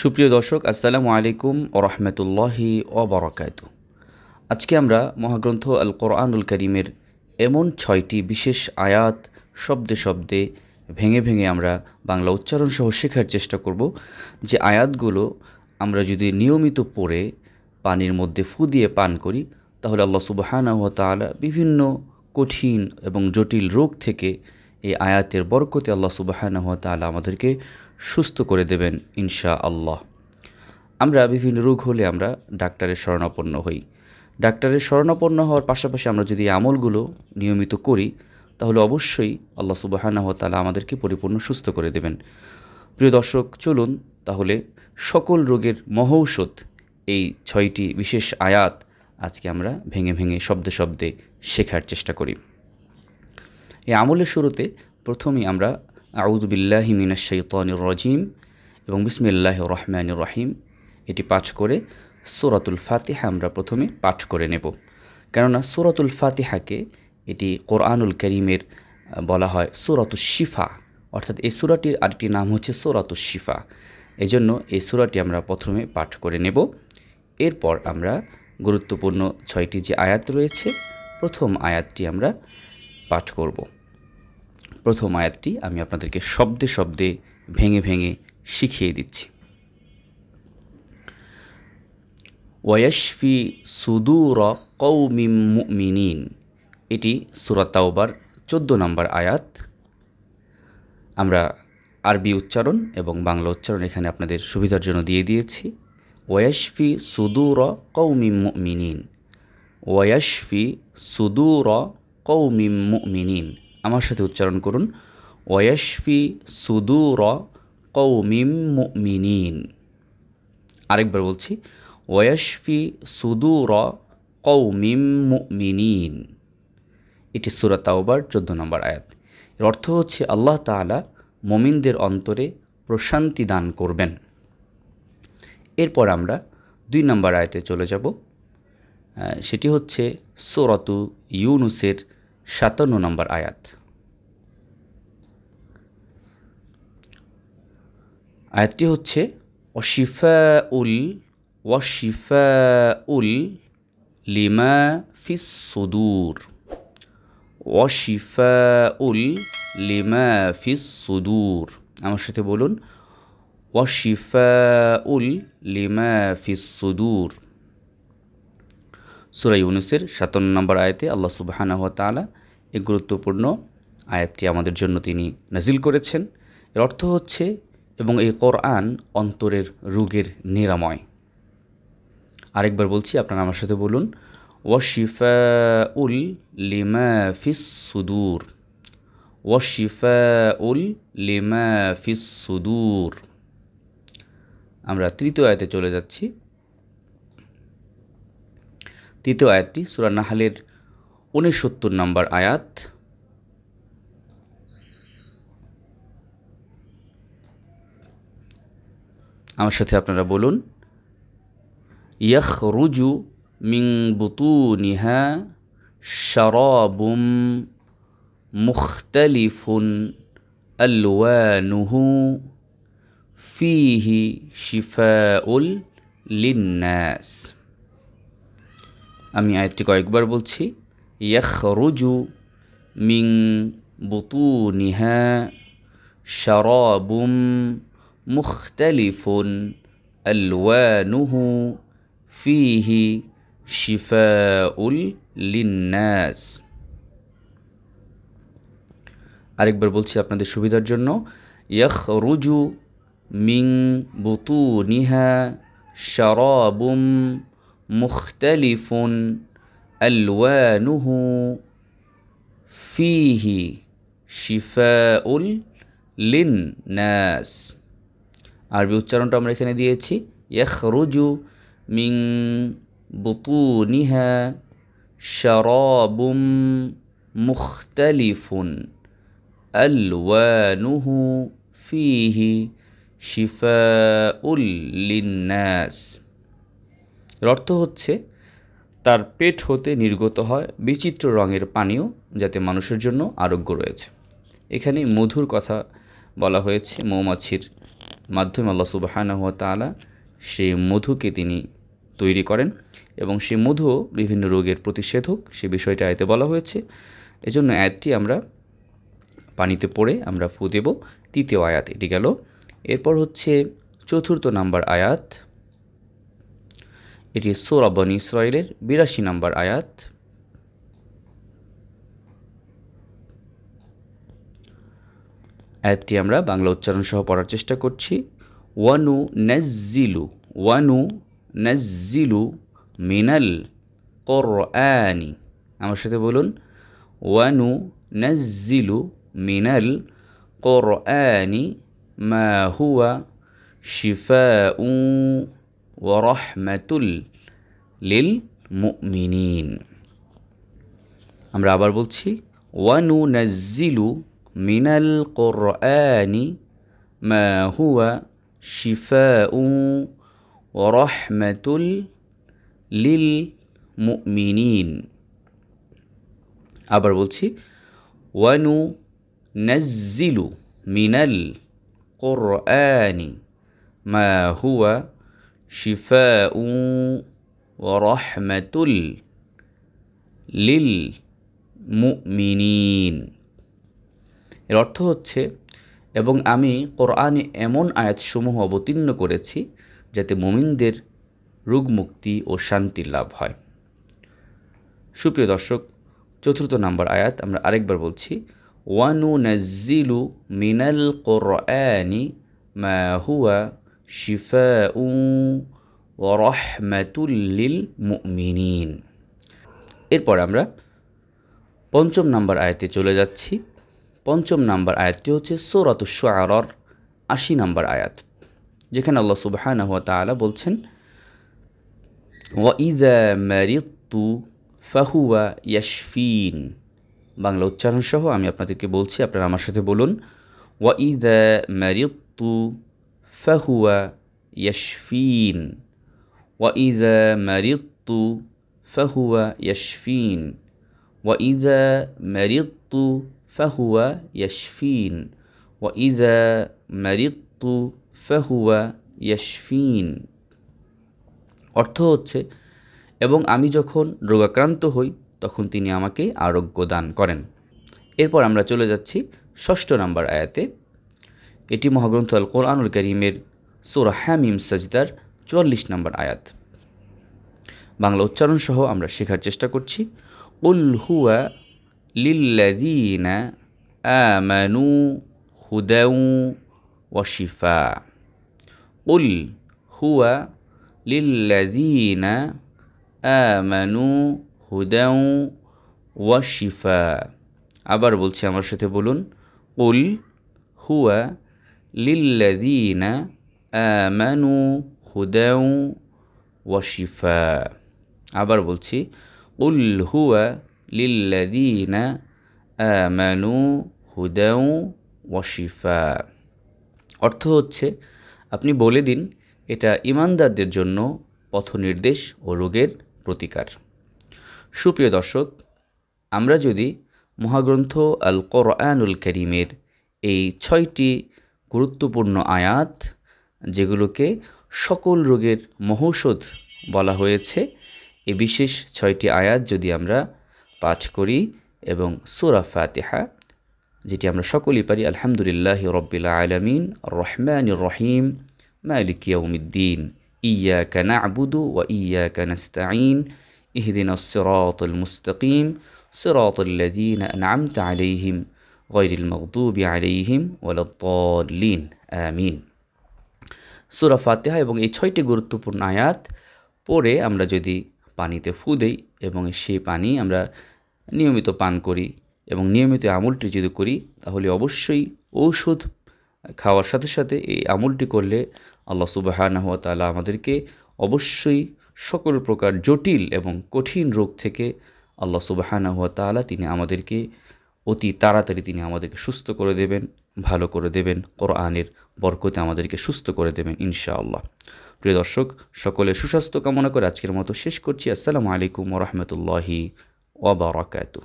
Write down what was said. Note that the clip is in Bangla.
সুপ্রিয় দর্শক আসসালামু আলাইকুম ওরহমতুল্লাহি ওবরাকাত আজকে আমরা মহাগ্রন্থ আল কোরআনুল করিমের এমন ছয়টি বিশেষ আয়াত শব্দে শব্দে ভেঙে ভেঙে আমরা বাংলা উচ্চারণ সহ শেখার চেষ্টা করব যে আয়াতগুলো আমরা যদি নিয়মিত পড়ে পানির মধ্যে ফু দিয়ে পান করি তাহলে আল্লাহ সুবাহানা তালা বিভিন্ন কঠিন এবং জটিল রোগ থেকে এই আয়াতের বরকতে আল্লাহ সুবাহানহ তালা আমাদেরকে সুস্থ করে দেবেন ইনশা আল্লাহ আমরা বিভিন্ন রোগ হলে আমরা ডাক্তারের শরণাপন্ন হই ডাক্তারের শরণাপন্ন হওয়ার পাশাপাশি আমরা যদি আমলগুলো নিয়মিত করি তাহলে অবশ্যই আল্লাহ সুবাহানহ তালা আমাদেরকে পরিপূর্ণ সুস্থ করে দেবেন প্রিয় দর্শক চলুন তাহলে সকল রোগের মহৌষধ এই ছয়টি বিশেষ আয়াত আজকে আমরা ভেঙে ভেঙে শব্দে শব্দে শেখার চেষ্টা করি এই আমলের শুরুতে প্রথমেই আমরা আউদুবিল্লাহি মিনাশাইতানির রজিম এবং বিসমিল্লাহ রহমান রহিম এটি পাঠ করে সুরাতুল ফাতিহা আমরা প্রথমে পাঠ করে নেব কেননা সোরাতুল ফাতিহাকে এটি কোরআনুল করিমের বলা হয় সোরাতুল শিফা অর্থাৎ এই সুরাটির আরেকটি নাম হচ্ছে সোরাতুল শিফা এজন্য এই সুরাটি আমরা প্রথমে পাঠ করে নেব এরপর আমরা গুরুত্বপূর্ণ ছয়টি যে আয়াত রয়েছে প্রথম আয়াতটি আমরা পাঠ করব প্রথম আয়াতটি আমি আপনাদেরকে শব্দে শব্দে ভেঙে ভেঙে শিখিয়ে দিচ্ছি ওয়াশফি সুদুর কৌমিম এটি সুরাতাওবার চোদ্দ নম্বর আয়াত আমরা আরবি উচ্চারণ এবং বাংলা উচ্চারণ এখানে আপনাদের সুবিধার জন্য দিয়ে দিয়েছি ওয়াশফি সুদুর কৌমিমিন মুমিনিন ওয়াশফি সুদুর কৌমিম মুমিনিন আমার সাথে উচ্চারণ করুন সুদু র কৌমিম মুমিনিন আরেকবার বলছি সুদু র কৌমিম মুমিনিন এটি সুরাতাওবার চোদ্দ নম্বর আয়াত এর অর্থ হচ্ছে আল্লাহ তালা মমিনদের অন্তরে প্রশান্তি দান করবেন এরপর আমরা দুই নম্বর আয়তে চলে যাব সেটি হচ্ছে সোরতু ইউনুসের সাতান্ন নম্বর আয়াত আয়াতটি হচ্ছে অশিফা উল ওয়াশিফা উল লিমা ফিস সুদূর অশিফা উল লিমা ফিস সুদূর আমার সাথে বলুন অশিফা উল লিমা ফিস সুদূর সুরাই ইউনুসের সাতান্ন নম্বর আয়াতে আল্লাহ সুবাহানা হাত তালা এই গুরুত্বপূর্ণ আয়াতটি আমাদের জন্য তিনি নাজিল করেছেন এর অর্থ হচ্ছে এবং এই কোরআন অন্তরের রোগের নিরাময় আরেকবার বলছি আপনারা আমার সাথে বলুন ওয়শিফা উল লিমা ফিস সুদূর ওয়শিফা উল লিমা ফিস সুদূর আমরা তৃতীয় আয়তে চলে যাচ্ছি তৃতীয় আয়াতটি সুরা নাহালের উনসত্তর নম্বর আয়াত আমার সাথে আপনারা বলুন ইয়াহ রুজু মিং বুতু নিহা শরাবুম মুখতলিফুন আলওয়ানুহু ফিহি উল লিন্নাস আমি আয়াতটি কয়েকবার বলছি রুজু মিং বুতু নিহা শরাবুম মুখতালিফুন আলওয়ানুহু ফিহি শিফাউল লিন্নাস আরেকবার বলছি আপনাদের সুবিধার জন্য রুজু মিং বুতু নিহা শরাবুম مختلف الوانه فيه شفاء للناس عربي উচ্চারণ তো আমরা এখানে দিয়েছি يخرج من بطونها شراب مختلف الوانه فيه شفاء للناس এর অর্থ হচ্ছে তার পেট হতে নির্গত হয় বিচিত্র রঙের পানীয় যাতে মানুষের জন্য আরোগ্য রয়েছে এখানে মধুর কথা বলা হয়েছে মৌমাছির মাধ্যমে আল্লাহ সুবাহানা হুয়া তালা সেই মধুকে তিনি তৈরি করেন এবং সেই মধুও বিভিন্ন রোগের প্রতিষেধক সে বিষয়টা আয়তে বলা হয়েছে এজন্য অ্যাডটি আমরা পানিতে পড়ে আমরা ফু দেব তৃতীয় আয়াত এটি গেল এরপর হচ্ছে চতুর্থ নাম্বার আয়াত এটি সোরাবন ইসরায়েলের বিরাশি নম্বর আয়াত আয়াতটি আমরা বাংলা উচ্চারণ সহ পড়ার চেষ্টা করছি ওয়ানু নাজিলু ওয়ানু নাজিলু মিনাল কোরআনি আমার সাথে বলুন ওয়ানু নাজিলু মিনাল কোরআনি মা হুয়া শিফা ওরহমাতুল লিল মুমিনিন আমরা আবার বলছি ওয়ানু নাজিলু মিনাল কোরআনি মা হুয়া শিফাউ ওরহমাতুল লিল মুমিনিন আবার বলছি ওয়ানু নাজিলু মিনাল কোরআনি মা হুয়া شفاء ورحمة للمؤمنين এর অর্থ হচ্ছে এবং আমি কোরআনে এমন আয়াতসমূহ অবতীর্ণ করেছি যাতে মুমিনদের রোগমুক্তি ও শান্তি লাভ হয় সুপ্রিয় দর্শক চতুর্থ নাম্বার আয়াত আমরা আরেকবার বলছি ওয়ানু নাজিলু মিনাল কোরআনি মা হুয়া মুমিনিন এরপর আমরা পঞ্চম নাম্বার আয়াতে চলে যাচ্ছি পঞ্চম নাম্বার আয়াতটি হচ্ছে সৌরত শোয়ারর আশি নাম্বার আয়াত যেখানে আল্লাহ সুবাহান হুয়া তালা বলছেন ফাহুয়া ইয়াশফিন বাংলা উচ্চারণ সহ আমি আপনাদেরকে বলছি আপনারা আমার সাথে বলুন ওয়াইদা ম্যারিতু فهو يشفين وإذا مرضت فهو يشفين وإذا مرضت فهو يشفين وإذا مرضت فهو يشفين অর্থ হচ্ছে এবং আমি যখন রোগাক্রান্ত হই তখন তিনি আমাকে আরোগ্য দান করেন এরপর আমরা চলে যাচ্ছি ষষ্ঠ নাম্বার আয়াতে এটি মহাগ্রন্থ আল কোরআনুল করিমের সোরা হ্যামিম সজদার চুয়াল্লিশ নম্বর আয়াত বাংলা উচ্চারণ সহ আমরা শেখার চেষ্টা করছি উল হুয়া লিল্লাদিনা আমানু হুদাউ ওয়াশিফা উল হুয়া লিল্লাদিনা আমানু হুদাউ ওয়াশিফা আবার বলছি আমার সাথে বলুন উল হুয়া লিল্লাদিনা আমানু হুদাউ ওয়াশিফা আবার বলছি উল হুয়া লিল্লাদিনা আমানু হুদাউ ওয়াশিফা অর্থ হচ্ছে আপনি বলে দিন এটা ইমানদারদের জন্য পথ নির্দেশ ও রোগের প্রতিকার সুপ্রিয় দর্শক আমরা যদি মহাগ্রন্থ আল কোরআনুল করিমের এই ছয়টি গুরুত্বপূর্ণ আয়াত যেগুলোকে সকল রোগের মহৌষধ বলা হয়েছে এ বিশেষ ছয়টি আয়াত যদি আমরা পাঠ করি এবং সুরা ফাতেহা যেটি আমরা সকলেই পারি আলহামদুলিল্লাহ রব্বিল আলমিন রহম্যান রহিম মালিকিয়াউমিদ্দিন ইয়া কানা আবুদু ও ইয়া কানাস্তাইন ইহদিন সিরাতুল মুস্তাকিম সিরাতুল্লাযীনা আনআমতা আলাইহিম গয়রিল মকদুবি আলিহিম ওয়ালতলিন আমিন সুরা ফাতেহা এবং এই ছয়টি গুরুত্বপূর্ণ আয়াত পরে আমরা যদি পানিতে ফু দেই এবং সেই পানি আমরা নিয়মিত পান করি এবং নিয়মিত আমুলটি যদি করি তাহলে অবশ্যই ঔষধ খাওয়ার সাথে সাথে এই আমুলটি করলে আল্লাহ হওয়া তালা আমাদেরকে অবশ্যই সকল প্রকার জটিল এবং কঠিন রোগ থেকে আল্লাহ হওয়া তালা তিনি আমাদেরকে অতি তাড়াতাড়ি তিনি আমাদেরকে সুস্থ করে দেবেন ভালো করে দেবেন কোরআনের বরকতে আমাদেরকে সুস্থ করে দেবেন ইনশাআল্লাহ প্রিয় দর্শক সকলে সুস্বাস্থ্য কামনা করে আজকের মতো শেষ করছি আসসালামু আলাইকুম রহমতুল্লাহি ওবরাকাতু